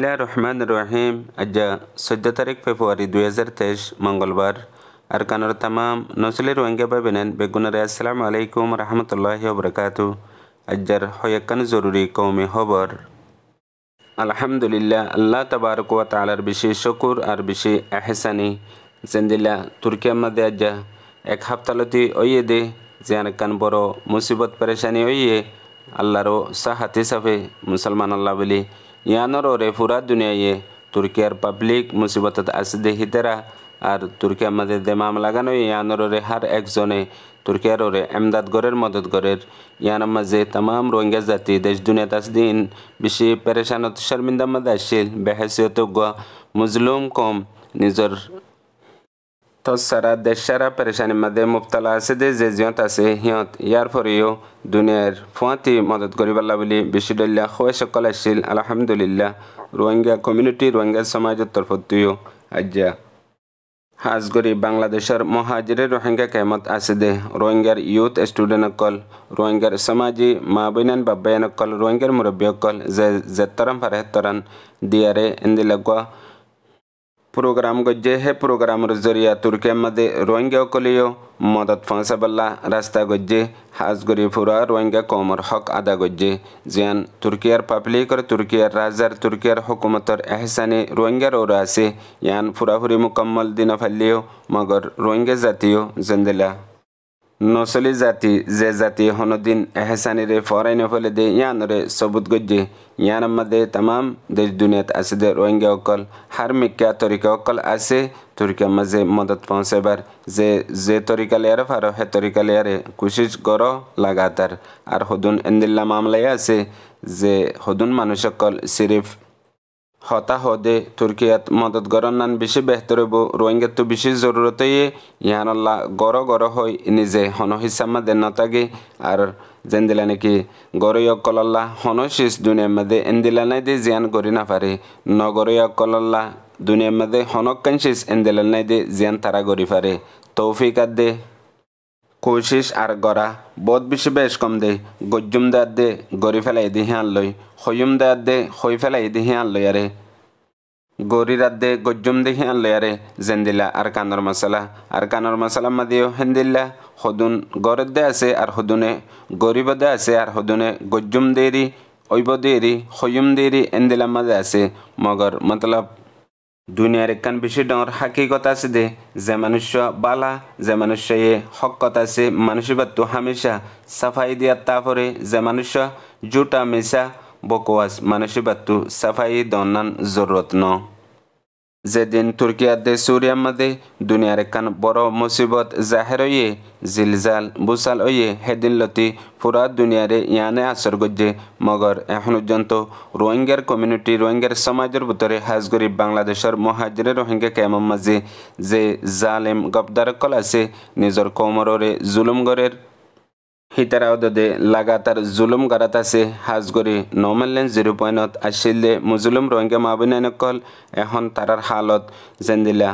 বিসমিল্লা রহমান রহিম আজ্জা চৈধ্য তারিখ ফেব্রুয়ারি দুই হাজার তেইশ মঙ্গলবার আর কানোর তামাম নসলের ওয়াঙ্গেবা বাবেন বেগুনারে আসসালামু আলাইকুম রহমতুল্লাহ বরকাত আজ্জার হয়াক্কান জরুরি কৌমি খবর আলহামদুলিল্লাহ আল্লাহ তাবার কুয়া তালার বিশি শকুর আর বিশি আহসানি জেন্দিল্লা তুর্কিয়া মাদে আজ্জা এক হাফতালতি ওইয়ে দে জিয়ান কান বড় মুসিবত পরেশানি ওইয়ে আল্লাহরও সাহাতি সাফে মুসলমান আল্লাহ বলি yanaro পুরা দুনিয়ায়ে তুর্কিয়ার পাবলিক মুসিবত আসিদে হিতেরা আর তুর্কিয়ার মধ্যে দে মামলাগানো ইয়ানোরে হার একজনে তুর্কিয়ার ওরে এমদাদ গরের মদত গরের ইয়ান মাঝে তাম রোহিঙ্গা জাতি দেশ দুনিয়াত দিন বেশি পেরেশানত শর্মিন্দা মাদে আসিল বেহেসিয়ত মুজলুম কম নিজের তো সারা দেশ সারা পেরেশানির মধ্যে মুবতলা আছে দে যে জিয়ত আছে সিহঁত ইয়াৰ উপৰিও দুনিয়াৰ ফুৱাতি মদত কৰিবাল্লা বুলি বিশ্বদলীয়া খোৱাই সকল আছিল আলহামদুলিল্লাহ রোহিঙ্গা কমিউনিটি রোহিঙ্গা সমাজের তরফতিও আজ্ঞা হাজগরি বাংলাদেশের মহাজিরে রোহিঙ্গা কেমত আছে দে রোহিঙ্গার ইউথ স্টুডেন্ট অকল রোহিঙ্গার সমাজি মা বৈনান বাবায়ন অকল রোহিঙ্গার মুরব্বী অকল যে জেতরাম ফারেহতরান দিয়ারে এন্দিলাগুয়া ፕሮግራም ጎጄ ሄ ፕሮግራም जरिया ቱርኬ መዴ ሮንጌ ኮልዮ मदद फंसे बल्ला रास्ता गज्जे हाजगुरी फुरा रोहिंग्या कौमर हक अदा गज्जे जियान तुर्कियर पब्लिक और तुर्कियर राजर तुर्कियर हुकूमत और एहसानी रोहिंग्या रो आसे यान फुराफुरी मुकम्मल दिन फलियो मगर रोहिंग्या जातियों जिंदला নসলি জাতি যে জাতি হনদিন এহসানিরে ফরাইনে ফলে দে ইয়ানরে সবুত গজ্জে ইয়ান মাদে তাম দেশ দুনিয়াত আছে দে রোহিঙ্গা অকল হার মিক্কা তরিকা অকল আছে তরিকা মাঝে মদত পৌঁছেবার যে যে তরিকা লেয়ারে ফারো হে তরিকা লেয়ারে কুশিস গর লাগাতার আর হদুন এন্দিল্লা মামলায় আছে যে হদুন মানুষ অকল সিরিফ হতা হদে তুর্কিয়াত মদত গরনান বেশি বেহতর বো রোহিঙ্গাত বেশি জরুরতয়ে ইহানল্লা গর গর হই নিজে হন হিসামা দেনতাগে আর জেন্দিলা নাকি গরয়ক কলল্লা হন শিস দুনিয়া মাদে এন্দিলা নাই দে জিয়ান করি না পারে নগরয়ক কলল্লা দুনিয়া মাদে হনকান শিস এন্দিলা নাই দে জিয়ান তারা গরি পারে তৌফিক আদে কোশিস আর গড়া বহুত বেশি বেশ কম দে গজ্জুম দে গড়ি ফেলাই দি হিয়ান লই হইম দে হই ফেলাই দিহি আনলো ইয়ারে দে গজ্জুম দিহি আনলো ইয়ারে জেন্দিলা আর কানর মশলা আর কানর মশলা মাদিও হেন্দিল্লা হদুন গরের দে আছে আর হদুনে গরিব দে আছে আর হদুনে গজ্জুম দেরি ঐব দেরি হইম দেরি এন্দিলা মাঝে আছে মগর মতলব দুনিয়ার একখান বেশি ডর হাকিকত আছে দে যে মানুষ বালা যে মানুষ এ হকত আছে মানুষের তো হামেশা সাফাই দিয়ার তারপরে যে মানুষ জুটা মেশা بکواس منشی بتو صفحه دانن ضرورت نو যেদিন তুর্কিয়ার দে সুরিয়ার মধ্যে দুনিয়ার একান বড় মুসিবত জাহের হইয়ে জিলজাল বুসাল হইয়ে হেদিন লতি পুরা দুনিয়ারে ইয়ানে আসর গজ্জে মগর এখন পর্যন্ত রোহিঙ্গার কমিউনিটি রোহিঙ্গার সমাজের ভিতরে হাজ করি বাংলাদেশের মহাজিরে রোহিঙ্গা কেমন মাঝে যে জালেম গবদারকল আছে নিজের কোমররে জুলুমগরের সীতাৰাও দে লাগাতাৰ জুলুম গাৰাত আছে সাজগুৰি নৰ্মেল জিৰ' পইণ্টত আছিল দে মুজুলুম ৰংগে মাবিনকল এখন তাৰাৰ হালত জেন্দিলা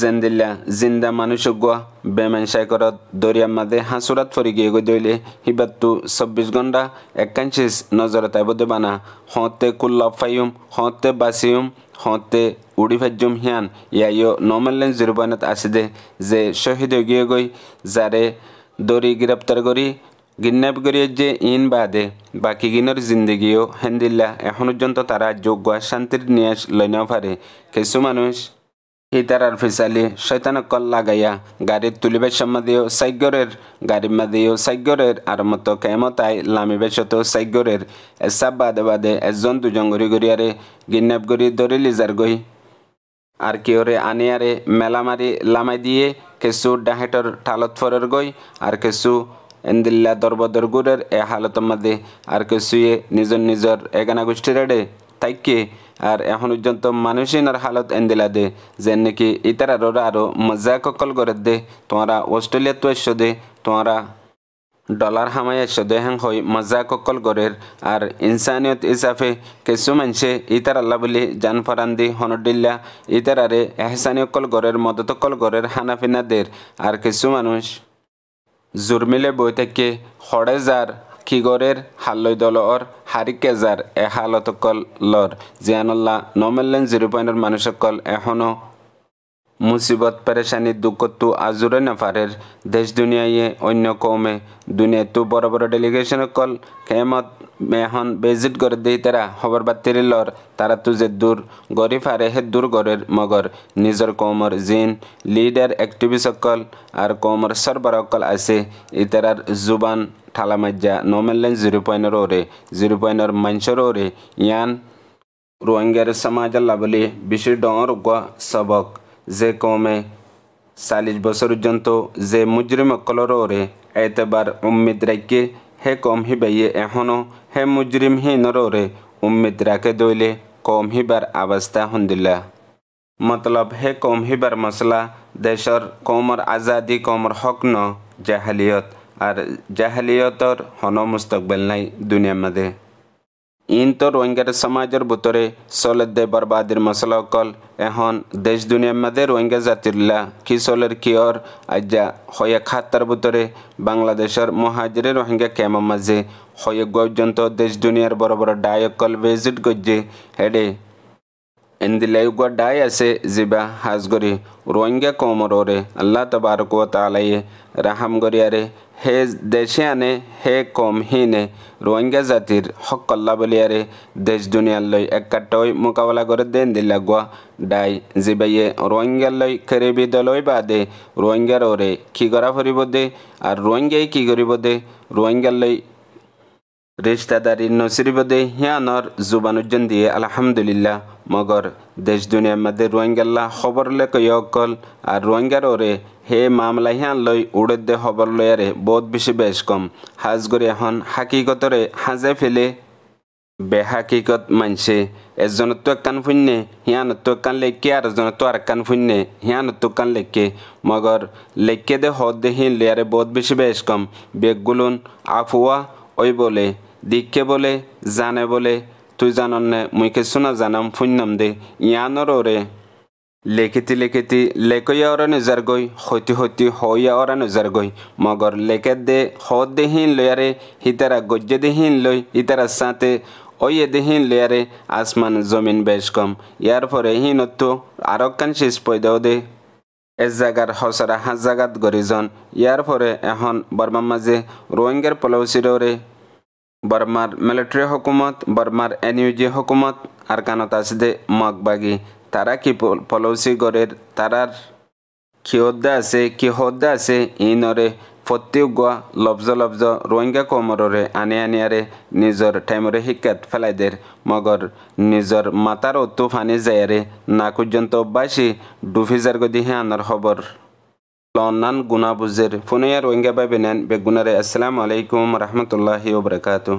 জেন্দিলা জিন্দা মানুহ গোৱা বেমেন চাইকৰত দৰিয়া মাদে হাঁচোৰাত ফৰি গিয়ে গৈ দৌলে সিবাতটো চৌব্বিছ ঘণ্টা একাঞ্চিছ নজৰত আইব দেবানা হওঁতে কুল লগ হওঁতে বাচিম হওঁতে উৰি ভাজিম সিয়ান ইয়াইও নৰ্মেল জিৰ' পইণ্টত আছে দে যে শ্বহীদ গিয়ে গৈ যাৰে দৌড়ি গ্রেপ্তার করি গিন্নাপ করি যে ইন বাদে বাকি গিনর জিন্দগিও হেন্দিল্লা এখন পর্যন্ত তারা যোগ্য শান্তির নিয়াস লইন পারে কিছু মানুষ হিতারার ফিসালি শৈতানকল লাগাইয়া গাড়ির তুলিবে সম্মাদিও সাইগরের গাড়ির মাদেও সাইগরের আর মতো কেমতাই লামিবে সত সাইগরের এসাব বাদে বাদে একজন দুজন গড়ি গড়িয়ারে গিন্নাপ গড়ি দরি লিজার গই আর কেউরে আনিয়ারে মেলামারি লামাই দিয়ে কিছু ডাহেটর ঠালত ফরের গই আর কিছু এন্দিল্লা দরবদর গুরের এ হালত মাদে আর কিছুয়ে নিজর নিজর এগানা রেডে তাইকে আর এখন পর্যন্ত মানুষের হালত এন্দিলা দে যে নাকি ইতারা আরো মজা কল করে দে তোমরা অস্ট্রেলিয়া তো দে তোমরা ডলার হামায় সদেহাং হই মজা ককল গরের আর ইনসানিয়ত ইসাফে কিছু মানুষে ইতার আল্লাহ বলি জান ফরান্দি হনডিল্লা ইতারারে এহসানিয়কল গরের মদতকল গরের দের আর কিছু মানুষ জুরমিলে বই থেকে হড়ে যার কিগরের হাল্লই দলর হারিকেজার এ হালতকল লর জিয়ানুল্লাহ নমেল্লেন জিরো পয়েন্টের মানুষকল এখনও মুসিবত পেরেশানি দুঃখ তু আজুরে নফারের দেশ দুনিয়ায় অন্য কৌমে দুনিয়া তু বড় বড় ডেলিগেশন কল কেমত মেহন বেজিট করে দেই তারা হবর বা লর তারা তু যে দূর গরি ফারে হে দূর গরের মগর নিজর কৌমর জিন লিডার অ্যাক্টিভিস্ট কল আর কৌমর সরবরাহ কল আছে ইতারার জুবান ঠালামাজ্জা নোমেলেন জিরো পয়েন্টর ওরে জিরো পয়েন্টর মানসর ওরে ইয়ান রোহিঙ্গার সমাজ লাভলি বিশ্ব ডর সবক যে কমে চালিশ বছর পর্যন্ত যে মুজরিম কলররে এতেবার উম্মিদ রাখে হে কম হিবাইয়ে এখনও হে মুজরিম হি নররে উম্মিদ রাখে দইলে কম হিবার আবাস্তা হন্দিল্লা মতলব হে কম হিবার মশলা দেশর কমর আজাদি কমর হক ন জাহালিয়ত আর জাহালিয়তর হন মুস্তকবেল নাই দুনিয়া মাদে ইন্ত রোহিঙ্গার সমাজের বুতরে সলের দে বরবাদির মশলা অকল এখন দেশ দুনিয়ার মাঝে রোহিঙ্গা জাতিরলা কি সলের কিয়র আজ্যা হয়ে খাতার বুতরে বাংলাদেশের মহাজিরে রোহিঙ্গা ক্যাম মাঝে হয়ে গর্যন্ত দেশ দুনিয়ার বড় বড় অকল ভিজিট গজ্জে হেডে এন্দিলাই গো ডাই আছে জিবা হাজগরি রোহিঙ্গা কমররে আল্লাহ তবারক তালাই রাহাম গরিয়ারে হে দেশে আনে হে কম হি নে ৰোহিংগা জাতিৰ সকলা বলিয়াৰে দেশ দুনিয়ালৈ একাট হৈ মোকাবিলা কৰে দেন দিলা গোৱা দাই যিবাইয়ে ৰোহিংগালৈ কেৰিবিদলৈ বা দে ৰোহিংগাৰ ওৰে কি কৰা ফুৰিব দে আৰু ৰোহিংগাই কি কৰিব দে ৰোহিংগালৈ ৰিষ্টাদাৰী নচিৰিব দে সিয়ানৰ যুৱানুজন দিয়ে আলহামদুলিল্লা মগর দেশ দুনিয়ার মধ্যে রোহিঙ্গাল্লা খবর লেক ইয়কল আর রোহিঙ্গার ওরে হে মামলা হিয়ান লই উড়ে দে খবর লয়ারে বহুত বেশি বেশ কম হাজগুড়ি এখন হাকিকতরে হাজে ফেলে বেহাকিকত মানছে এজনতো একখান ফুন্যে হিয়ানতো একখান লেখকে আর এজনতো আর একখান ফুন্যে হিয়ানতো কান লেখকে মগর লেখকে দে হদ দে হিন লেয়ারে বহুত বেশি বেশ কম বেগগুলুন আফুয়া ওই বলে দিককে বলে জানে বলে তুই জানন নে মুই কিছু না জানাম ফুননাম দে ইয়ানর ওরে লেখিতি লেখিতি লেকইয়া ওরা নেজার গই হইতি হইতি হইয়া ওরা নেজার গই মগর লেকেত দে হত দেহীন লয়ারে হিতারা গজ্জে দেহীন লই ইতারা সাঁতে ওই এদেহীন লেয়ারে আসমান জমিন বেশ কম ইয়ার পরে হীনত্ব আরক্ষান শেষ পয়দাও দে এস জাগার হসরা হাজ জাগাত গরিজন ইয়ার পরে এখন বর্মা মাঝে রোহিঙ্গার পলৌসিররে বাৰ্মাৰ মিলিটাৰী হকুমত বাৰ্মাৰ এন ইউ জি হকুমত আৰু কাণত আছে দে মাক বাগী তাৰা কি পলচি গড়ে তাৰাৰ ক্ষদ্দা আছে কিহদ্দা আছে ইনৰে ফতিউ গোৱা লব্জ লব্জ ৰোহিংগা কমৰৰে আনি আনি আৰে নিজৰ টাইমৰে শিকাত পেলাই দে মগৰ নিজৰ মাতাৰ অতু ফানি যায় আৰে নাকুৰ্যন্ত অভ্যাসী দুফিজাৰ গদি সেই আনৰ খবৰ لونان غنا بزر فنير وينجا بابنان بغنا السلام عليكم ورحمة الله وبركاته